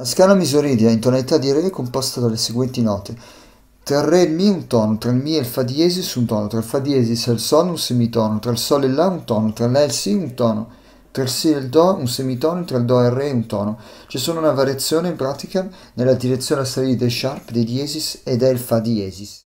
La scala misoridia in tonalità di Re è composta dalle seguenti note. Tra Re e Mi un tono, tra il Mi e il Fa diesis un tono, tra il Fa diesis e il Sol un semitono, tra il Sol e il La un tono, tra La e il Si un tono, tra il Si e il Do un semitono, tra il Do e il Re un tono. C'è solo una variazione in pratica nella direzione a salire dei sharp, dei diesis ed è il Fa diesis.